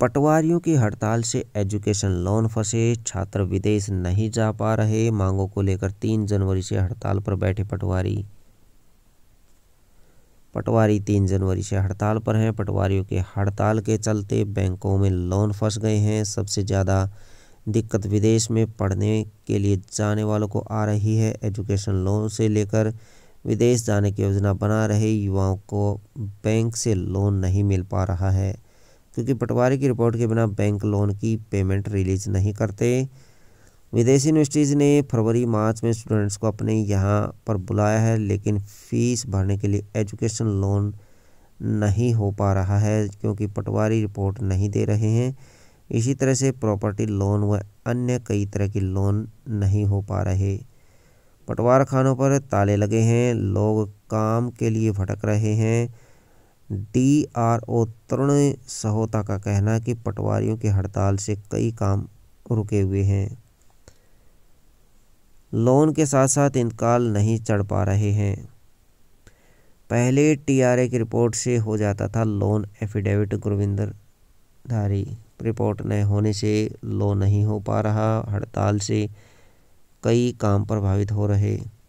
पटवारियों की हड़ताल से एजुकेशन लोन फंसे छात्र विदेश नहीं जा पा रहे मांगों को लेकर तीन जनवरी से हड़ताल पर बैठे पटवारी पटवारी तीन जनवरी से हड़ताल पर हैं पटवारियों के हड़ताल के चलते बैंकों में लोन फंस गए हैं सबसे ज़्यादा दिक्कत विदेश में पढ़ने के लिए जाने वालों को आ रही है एजुकेशन लोन से लेकर विदेश जाने की योजना बना रहे युवाओं को बैंक से लोन नहीं मिल पा रहा है क्योंकि पटवारी की रिपोर्ट के बिना बैंक लोन की पेमेंट रिलीज नहीं करते विदेशी यूनिवर्सिटीज़ ने फरवरी मार्च में स्टूडेंट्स को अपने यहाँ पर बुलाया है लेकिन फीस भरने के लिए एजुकेशन लोन नहीं हो पा रहा है क्योंकि पटवारी रिपोर्ट नहीं दे रहे हैं इसी तरह से प्रॉपर्टी लोन व अन्य कई तरह के लोन नहीं हो पा रहे पटवार खानों पर ताले लगे हैं लोग काम के लिए भटक रहे हैं D R O Tarun Sahota का कहना है कि पटवारियों की हड़ताल से कई काम रुके हुए हैं लोन के साथ साथ इनकाल नहीं चढ़ पा रहे हैं पहले टीआरए की रिपोर्ट से हो जाता था लोन एफिडेविट गुरविंदर धारी रिपोर्ट न होने से लोन नहीं हो पा रहा हड़ताल से कई काम प्रभावित हो रहे